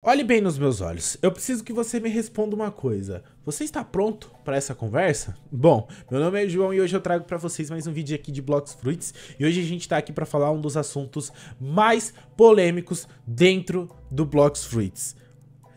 Olhe bem nos meus olhos, eu preciso que você me responda uma coisa. Você está pronto para essa conversa? Bom, meu nome é João e hoje eu trago para vocês mais um vídeo aqui de Blocks Fruits e hoje a gente está aqui para falar um dos assuntos mais polêmicos dentro do Blocks Fruits.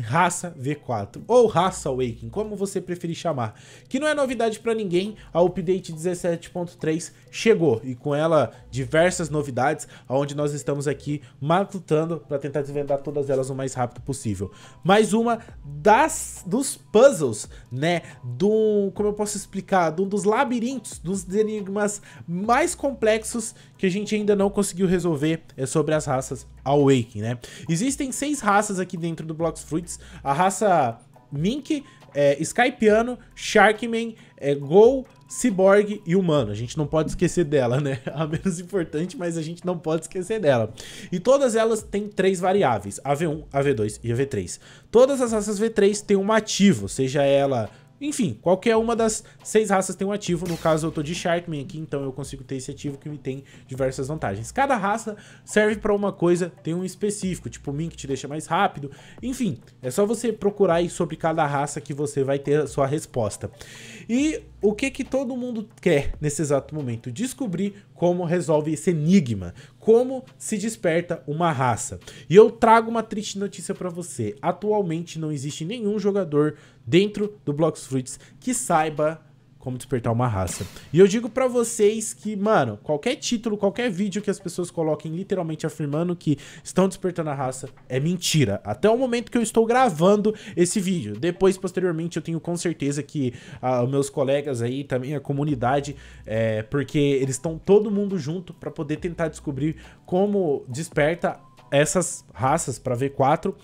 Raça V4 ou Raça Awakening, como você preferir chamar, que não é novidade para ninguém, a update 17.3 chegou e com ela diversas novidades, aonde nós estamos aqui matutando para tentar desvendar todas elas o mais rápido possível. Mais uma das dos puzzles, né, do como eu posso explicar, de um dos labirintos, dos enigmas mais complexos que a gente ainda não conseguiu resolver é sobre as raças awakening, né? Existem seis raças aqui dentro do Blocks Fruits. A raça Mink, é, Skypiano, Sharkman, é, Gol, Cyborg e Humano. A gente não pode esquecer dela, né? A menos importante, mas a gente não pode esquecer dela. E todas elas têm três variáveis, AV1, AV2 e AV3. Todas as raças V3 têm um ativo, seja ela enfim, qualquer uma das seis raças tem um ativo. No caso, eu tô de Sharkman aqui, então eu consigo ter esse ativo que me tem diversas vantagens. Cada raça serve para uma coisa, tem um específico, tipo o Mink te deixa mais rápido. Enfim, é só você procurar aí sobre cada raça que você vai ter a sua resposta. E o que que todo mundo quer nesse exato momento? Descobrir como resolve esse enigma, como se desperta uma raça. E eu trago uma triste notícia para você. Atualmente não existe nenhum jogador dentro do Blox Fruits que saiba como Despertar uma Raça. E eu digo para vocês que, mano, qualquer título, qualquer vídeo que as pessoas coloquem literalmente afirmando que estão despertando a raça é mentira. Até o momento que eu estou gravando esse vídeo. Depois, posteriormente, eu tenho com certeza que ah, meus colegas aí, também a comunidade, é, porque eles estão todo mundo junto para poder tentar descobrir como desperta essas raças para V4.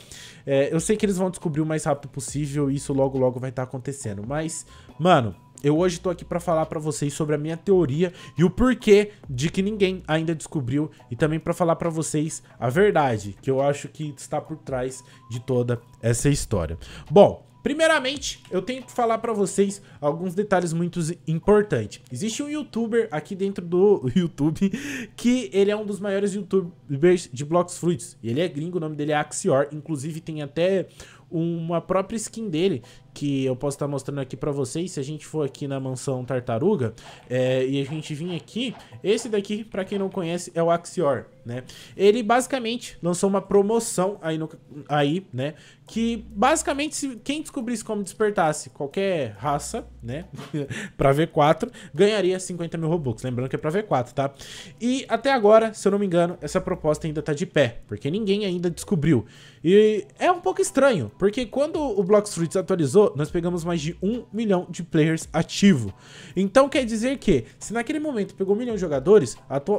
É, eu sei que eles vão descobrir o mais rápido possível e isso logo logo vai estar tá acontecendo. Mas, mano, eu hoje estou aqui para falar para vocês sobre a minha teoria e o porquê de que ninguém ainda descobriu e também para falar para vocês a verdade que eu acho que está por trás de toda essa história. Bom, Primeiramente, eu tenho que falar para vocês alguns detalhes muito importantes. Existe um youtuber aqui dentro do YouTube que ele é um dos maiores youtubers de Blocks Fruits. Ele é gringo, o nome dele é Axior. Inclusive, tem até uma própria skin dele, que eu posso estar tá mostrando aqui para vocês. Se a gente for aqui na mansão Tartaruga é, e a gente vir aqui, esse daqui, para quem não conhece, é o Axior, né? Ele basicamente lançou uma promoção aí, no, aí né? Que basicamente, se quem descobrisse como despertasse qualquer raça, né? pra V4, ganharia 50 mil Robux. Lembrando que é pra V4, tá? E até agora, se eu não me engano, essa proposta ainda tá de pé, porque ninguém ainda descobriu. E é um pouco estranho, porque porque quando o Blox Fruits atualizou, nós pegamos mais de 1 milhão de players ativo. Então quer dizer que, se naquele momento pegou 1 milhão de jogadores,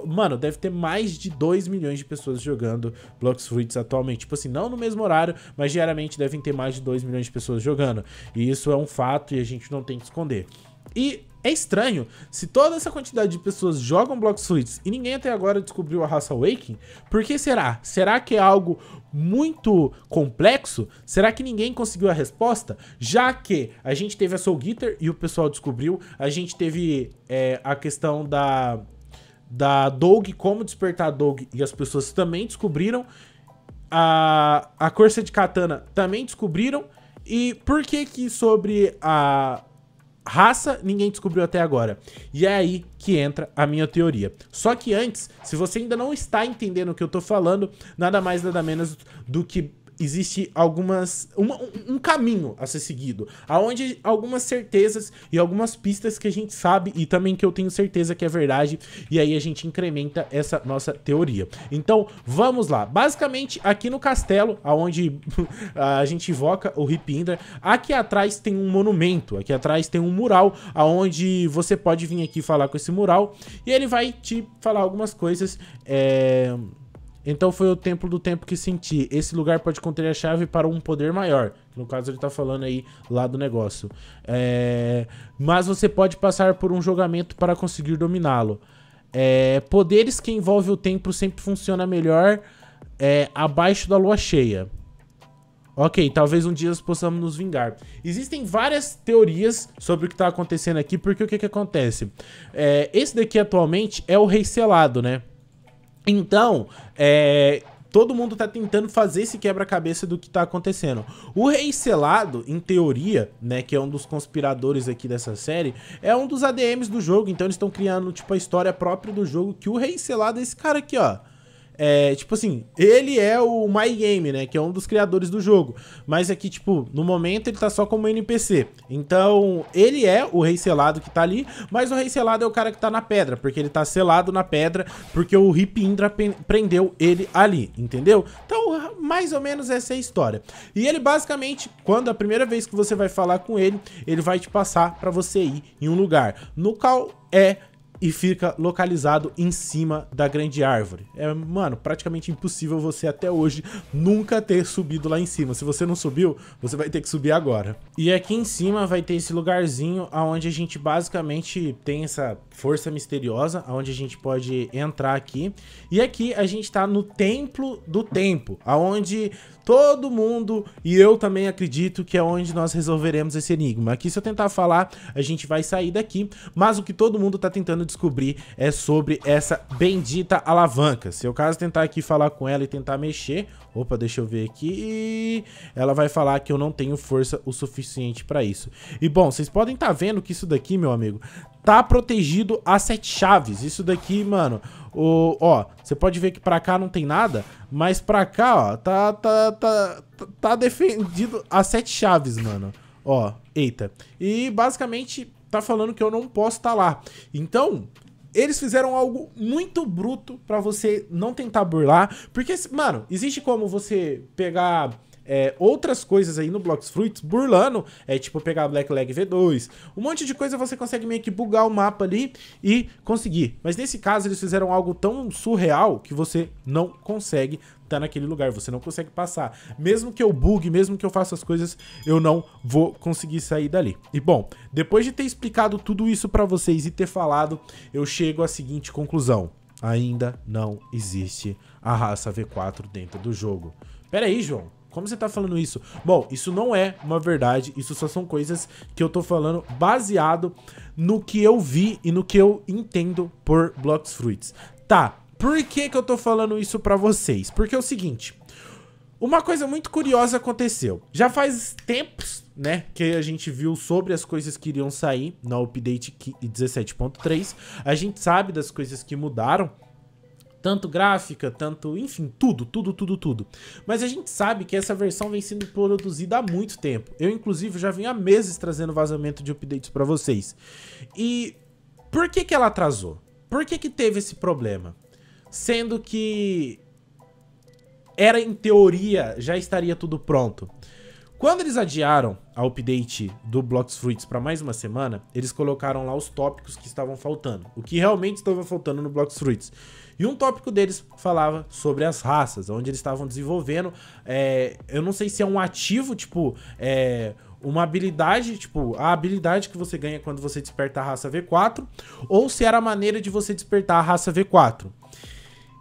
mano, deve ter mais de 2 milhões de pessoas jogando Blox Fruits atualmente. Tipo assim, não no mesmo horário, mas diariamente devem ter mais de 2 milhões de pessoas jogando. E isso é um fato e a gente não tem que esconder. E é estranho, se toda essa quantidade de pessoas jogam Block Suites e ninguém até agora descobriu a raça Awakening, por que será? Será que é algo muito complexo? Será que ninguém conseguiu a resposta? Já que a gente teve a Soul Guitar e o pessoal descobriu, a gente teve é, a questão da, da Dog, como despertar a Dog, e as pessoas também descobriram, a, a Corsa de Katana também descobriram, e por que que sobre a raça ninguém descobriu até agora. E é aí que entra a minha teoria. Só que antes, se você ainda não está entendendo o que eu estou falando, nada mais nada menos do que existe algumas uma, um caminho a ser seguido, aonde algumas certezas e algumas pistas que a gente sabe e também que eu tenho certeza que é verdade, e aí a gente incrementa essa nossa teoria. Então, vamos lá. Basicamente, aqui no castelo, aonde a gente invoca o Ripindra, aqui atrás tem um monumento, aqui atrás tem um mural aonde você pode vir aqui falar com esse mural e ele vai te falar algumas coisas, é então foi o templo do tempo que senti. Esse lugar pode conter a chave para um poder maior. No caso, ele tá falando aí lá do negócio. É... Mas você pode passar por um jogamento para conseguir dominá-lo. É... Poderes que envolvem o templo sempre funcionam melhor é... abaixo da lua cheia. Ok, talvez um dia nós possamos nos vingar. Existem várias teorias sobre o que tá acontecendo aqui, porque o que que acontece? É, esse daqui atualmente é o rei selado, né? Então, é, todo mundo tá tentando fazer esse quebra-cabeça do que tá acontecendo. O Rei Selado, em teoria, né, que é um dos conspiradores aqui dessa série, é um dos ADMs do jogo, então eles estão criando, tipo, a história própria do jogo, que o Rei Selado é esse cara aqui, ó. É, tipo assim, ele é o My Game, né? Que é um dos criadores do jogo. Mas aqui, é tipo, no momento ele tá só como NPC. Então, ele é o rei selado que tá ali, mas o rei selado é o cara que tá na pedra, porque ele tá selado na pedra, porque o Hip Indra prendeu ele ali, entendeu? Então, mais ou menos essa é a história. E ele basicamente, quando a primeira vez que você vai falar com ele, ele vai te passar para você ir em um lugar no qual é e fica localizado em cima da grande árvore. É, mano, praticamente impossível você até hoje nunca ter subido lá em cima. Se você não subiu, você vai ter que subir agora. E aqui em cima vai ter esse lugarzinho aonde a gente basicamente tem essa força misteriosa, aonde a gente pode entrar aqui. E aqui a gente tá no templo do tempo, aonde Todo mundo, e eu também acredito que é onde nós resolveremos esse enigma. Aqui, se eu tentar falar, a gente vai sair daqui, mas o que todo mundo tá tentando descobrir é sobre essa bendita alavanca. Se eu caso tentar aqui falar com ela e tentar mexer, Opa, deixa eu ver aqui. Ela vai falar que eu não tenho força o suficiente para isso. E bom, vocês podem estar tá vendo que isso daqui, meu amigo, tá protegido a sete chaves. Isso daqui, mano, o, ó, você pode ver que pra cá não tem nada, mas pra cá, ó, tá, tá, tá, tá defendido a sete chaves, mano. Ó, eita. E basicamente tá falando que eu não posso estar tá lá. Então, eles fizeram algo muito bruto para você não tentar burlar. Porque, mano, existe como você pegar é, outras coisas aí no Blocks Fruits burlando, é tipo pegar Black Leg V2, um monte de coisa você consegue meio que bugar o mapa ali e conseguir. Mas nesse caso eles fizeram algo tão surreal que você não consegue tá naquele lugar, você não consegue passar. Mesmo que eu bugue, mesmo que eu faça as coisas, eu não vou conseguir sair dali. E bom, depois de ter explicado tudo isso para vocês e ter falado, eu chego à seguinte conclusão. Ainda não existe a raça V4 dentro do jogo. Pera aí, João. Como você tá falando isso? Bom, isso não é uma verdade, isso só são coisas que eu tô falando baseado no que eu vi e no que eu entendo por Blocks Fruits. Tá, por que que eu tô falando isso pra vocês? Porque é o seguinte, uma coisa muito curiosa aconteceu. Já faz tempos, né, que a gente viu sobre as coisas que iriam sair na update 17.3. A gente sabe das coisas que mudaram, tanto gráfica, tanto. Enfim, tudo, tudo, tudo, tudo. Mas a gente sabe que essa versão vem sendo produzida há muito tempo. Eu, inclusive, já vim há meses trazendo vazamento de updates para vocês. E por que, que ela atrasou? Por que, que teve esse problema? Sendo que era, em teoria, já estaria tudo pronto. Quando eles adiaram a update do Blocks Fruits para mais uma semana, eles colocaram lá os tópicos que estavam faltando, o que realmente estava faltando no Blocks Fruits. E um tópico deles falava sobre as raças, onde eles estavam desenvolvendo, é, eu não sei se é um ativo, tipo, é, uma habilidade, tipo, a habilidade que você ganha quando você desperta a raça V4, ou se era a maneira de você despertar a raça V4.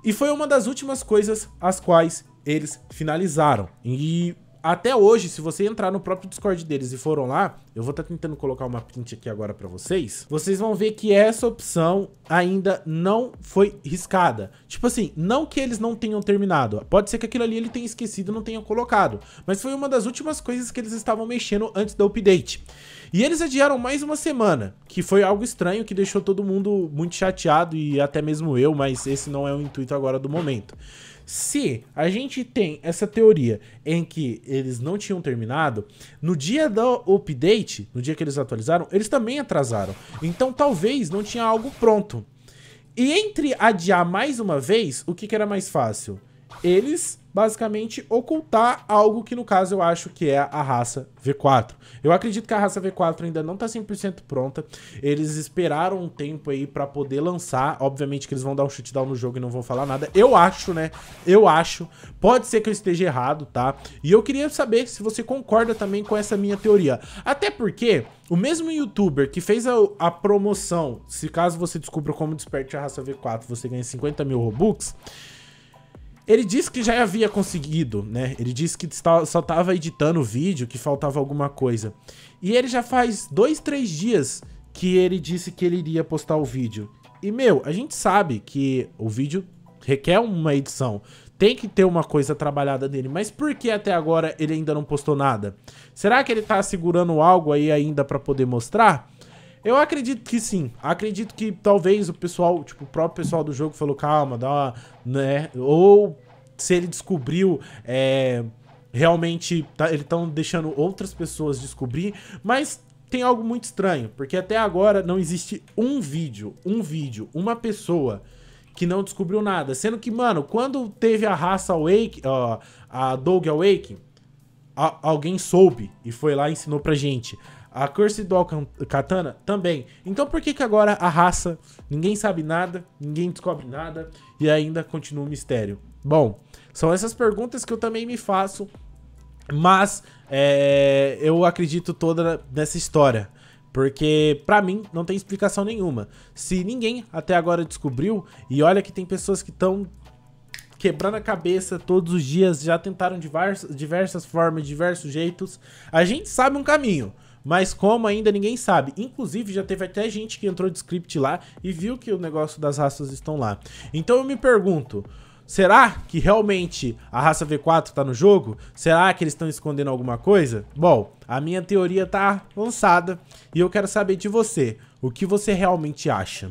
E foi uma das últimas coisas as quais eles finalizaram. E até hoje, se você entrar no próprio Discord deles e foram lá, eu vou estar tá tentando colocar uma print aqui agora para vocês, vocês vão ver que essa opção ainda não foi riscada. Tipo assim, não que eles não tenham terminado, pode ser que aquilo ali ele tenha esquecido não tenha colocado, mas foi uma das últimas coisas que eles estavam mexendo antes do update. E eles adiaram mais uma semana, que foi algo estranho, que deixou todo mundo muito chateado e até mesmo eu, mas esse não é o intuito agora do momento. Se a gente tem essa teoria em que eles não tinham terminado, no dia do update, no dia que eles atualizaram, eles também atrasaram. Então talvez não tinha algo pronto. E entre adiar mais uma vez, o que, que era mais fácil? eles basicamente ocultar algo que no caso eu acho que é a raça V4. Eu acredito que a raça V4 ainda não tá 100% pronta. Eles esperaram um tempo aí para poder lançar. Obviamente que eles vão dar um shutdown down no jogo e não vão falar nada. Eu acho, né? Eu acho. Pode ser que eu esteja errado, tá? E eu queria saber se você concorda também com essa minha teoria. Até porque o mesmo youtuber que fez a, a promoção, se caso você descubra como desperte a raça V4, você ganha 50 mil Robux, ele disse que já havia conseguido, né? Ele disse que só estava editando o vídeo, que faltava alguma coisa. E ele já faz dois, três dias que ele disse que ele iria postar o vídeo. E, meu, a gente sabe que o vídeo requer uma edição. Tem que ter uma coisa trabalhada nele. Mas por que até agora ele ainda não postou nada? Será que ele tá segurando algo aí ainda para poder mostrar? Eu acredito que sim. Acredito que talvez o pessoal, tipo, o próprio pessoal do jogo falou, calma, dá uma, né? Ou se ele descobriu, é, realmente, tá, eles estão deixando outras pessoas descobrir, mas tem algo muito estranho, porque até agora não existe um vídeo, um vídeo, uma pessoa que não descobriu nada. Sendo que, mano, quando teve a raça Awake, ó, a Dog Awake, a, alguém soube e foi lá e ensinou pra gente. A Curse do Katana também. Então por que que agora a raça, ninguém sabe nada, ninguém descobre nada e ainda continua o um mistério? Bom, são essas perguntas que eu também me faço, mas é, eu acredito toda nessa história. Porque, para mim, não tem explicação nenhuma. Se ninguém até agora descobriu, e olha que tem pessoas que estão quebrando a cabeça todos os dias, já tentaram diversas, diversas formas, diversos jeitos. A gente sabe um caminho, mas como ainda ninguém sabe. Inclusive, já teve até gente que entrou de script lá e viu que o negócio das raças estão lá. Então eu me pergunto. Será que realmente a raça V4 tá no jogo? Será que eles estão escondendo alguma coisa? Bom, a minha teoria tá lançada e eu quero saber de você. O que você realmente acha?